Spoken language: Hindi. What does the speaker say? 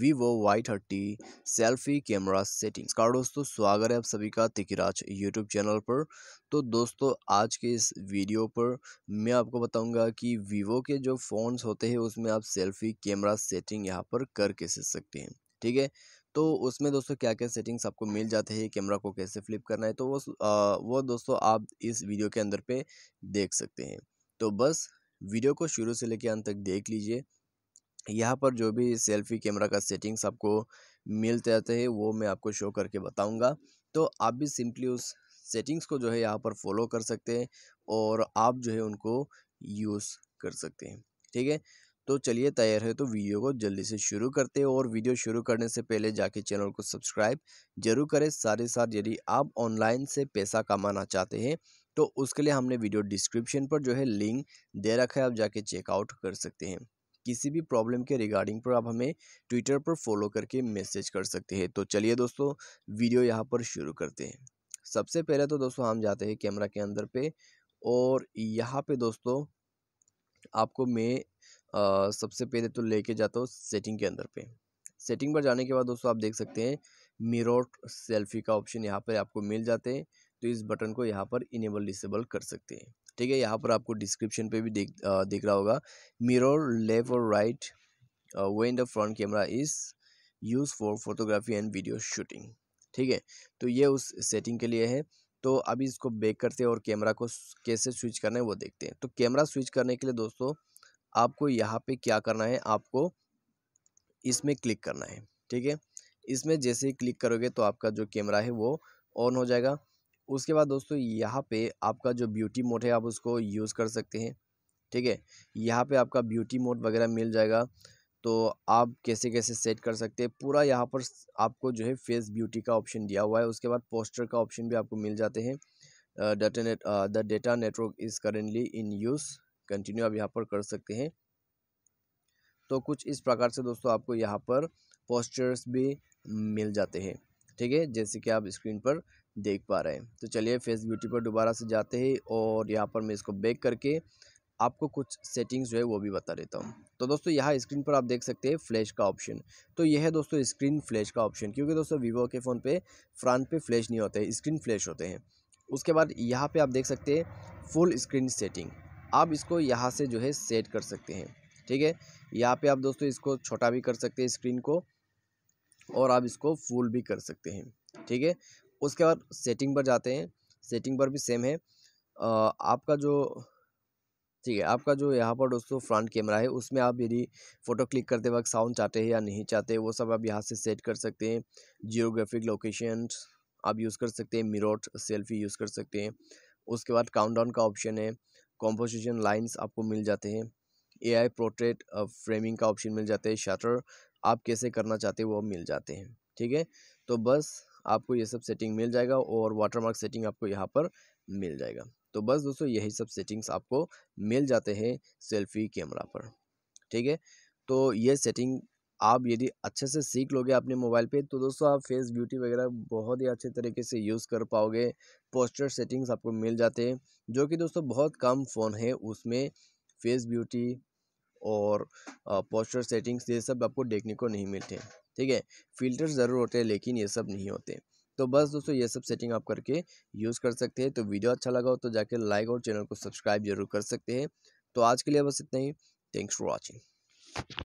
Vivo Y thirty selfie camera setting का दोस्तों स्वागत है आप सभी का तिकराज यूट्यूब चैनल पर तो दोस्तों आज के इस वीडियो पर मैं आपको बताऊंगा कि वीवो के जो फ़ोन्स होते हैं उसमें आप सेल्फी कैमरा सेटिंग यहाँ पर कर कैसे सकते हैं ठीक है तो उसमें दोस्तों क्या क्या सेटिंग्स आपको मिल जाते हैं कैमरा को कैसे फ्लिप करना है तो वो आ, वो दोस्तों आप इस वीडियो के अंदर पे देख सकते हैं तो बस वीडियो को शुरू से लेकर अंत तक देख लीजिए यहाँ पर जो भी सेल्फ़ी कैमरा का सेटिंग्स आपको मिलते रहते हैं वो मैं आपको शो करके बताऊँगा तो आप भी सिंपली उस सेटिंग्स को जो है यहाँ पर फॉलो कर सकते हैं और आप जो है उनको यूज़ कर सकते हैं ठीक है तो चलिए तैयार है तो वीडियो को जल्दी से शुरू करते हैं और वीडियो शुरू करने से पहले जाके चैनल को सब्सक्राइब जरूर करें साथ ही साथ यदि आप ऑनलाइन से पैसा कमाना चाहते हैं तो उसके लिए हमने वीडियो डिस्क्रिप्शन पर जो है लिंक दे रखा है आप जाके चेकआउट कर सकते हैं किसी भी प्रॉब्लम के रिगार्डिंग पर आप हमें ट्विटर पर फॉलो करके मैसेज कर सकते हैं तो चलिए दोस्तों वीडियो यहाँ पर शुरू करते हैं सबसे पहले तो दोस्तों हम जाते हैं कैमरा के अंदर पे और यहाँ पे दोस्तों आपको मैं सबसे पहले तो लेके जाता हूँ सेटिंग के अंदर पे सेटिंग पर जाने के बाद दोस्तों आप देख सकते हैं मिरोट सेल्फी का ऑप्शन यहाँ पर आपको मिल जाते हैं तो इस बटन को यहाँ पर इनेबल डिसेबल कर सकते हैं ठीक है यहाँ पर आपको डिस्क्रिप्शन पे भी देख आ, देख रहा होगा मिरर लेफ्ट और right when the front camera is use for photography and video shooting ठीक है तो ये उस सेटिंग के लिए है तो अभी इसको बैक करते हैं और कैमरा को कैसे स्विच करना है वो देखते हैं तो कैमरा स्विच करने के लिए दोस्तों आपको यहाँ पे क्या करना है आपको इसमें क्लिक करना है ठीक है इसमें जैसे ही क्लिक करोगे तो आपका जो कैमरा है वो ऑन हो जाएगा उसके बाद दोस्तों यहाँ पे आपका जो ब्यूटी मोड है आप उसको यूज़ कर सकते हैं ठीक है यहाँ पे आपका ब्यूटी मोड वगैरह मिल जाएगा तो आप कैसे कैसे सेट कर सकते हैं पूरा यहाँ पर आपको जो है फेस ब्यूटी का ऑप्शन दिया हुआ है उसके बाद पोस्टर का ऑप्शन भी आपको मिल जाते हैं data net the data network is currently in use continue आप यहाँ पर कर सकते हैं तो कुछ इस प्रकार से दोस्तों आपको यहाँ पर पोस्टर्स भी मिल जाते हैं ठीक है जैसे कि आप स्क्रीन पर देख पा रहे हैं तो चलिए फेस ब्यूटी पर दोबारा से जाते हैं और यहाँ पर मैं इसको बेक करके आपको कुछ सेटिंग्स जो है वो भी बता देता हूँ तो दोस्तों यहाँ स्क्रीन पर आप देख सकते हैं फ्लैश का ऑप्शन तो यह है दोस्तों स्क्रीन फ्लैश का ऑप्शन क्योंकि दोस्तों वीवो के फ़ोन पे फ्रंट पे फ्लैश नहीं होते स्क्रीन फ्लैश होते हैं उसके बाद यहाँ पे आप देख सकते हैं फुल स्क्रीन सेटिंग आप इसको यहाँ से जो है सेट कर सकते हैं ठीक है यहाँ पे आप दोस्तों इसको छोटा भी कर सकते हैं स्क्रीन को और आप इसको फुल भी कर सकते हैं ठीक है उसके बाद सेटिंग पर जाते हैं सेटिंग पर भी सेम है आपका जो ठीक है आपका जो यहाँ पर दोस्तों फ्रंट कैमरा है उसमें आप यदि फ़ोटो क्लिक करते वक्त साउंड चाहते हैं या नहीं चाहते वो सब आप यहाँ से सेट कर सकते हैं जियोग्राफिक लोकेशन आप यूज़ कर सकते हैं मिरोट सेल्फी यूज़ कर सकते हैं उसके बाद काउंटडाउन का ऑप्शन है कॉम्पोजिशन लाइन्स आपको मिल जाते हैं ए आई पोर्ट्रेट फ्रेमिंग का ऑप्शन मिल जाता है शटर आप कैसे करना चाहते हैं वो मिल जाते हैं ठीक है तो बस आपको ये सब सेटिंग मिल जाएगा और वाटरमार्क सेटिंग आपको यहाँ पर मिल जाएगा तो बस दोस्तों यही सब सेटिंग्स आपको मिल जाते हैं सेल्फी कैमरा पर ठीक है तो ये सेटिंग आप यदि अच्छे से सीख लोगे अपने मोबाइल पे तो दोस्तों आप फेस ब्यूटी वगैरह बहुत ही अच्छे तरीके से यूज़ कर पाओगे पोस्टर सेटिंग्स आपको मिल जाते हैं जो कि दोस्तों बहुत कम फ़ोन है उसमें फेस ब्यूटी और पोस्टर सेटिंग्स ये सब आपको देखने को नहीं मिलते ठीक है फ़िल्टर ज़रूर होते हैं लेकिन ये सब नहीं होते तो बस दोस्तों ये सब सेटिंग आप करके यूज़ कर सकते हैं तो वीडियो अच्छा लगा हो तो जाके लाइक और चैनल को सब्सक्राइब जरूर कर सकते हैं तो आज के लिए बस इतना ही थैंक्स फॉर वॉचिंग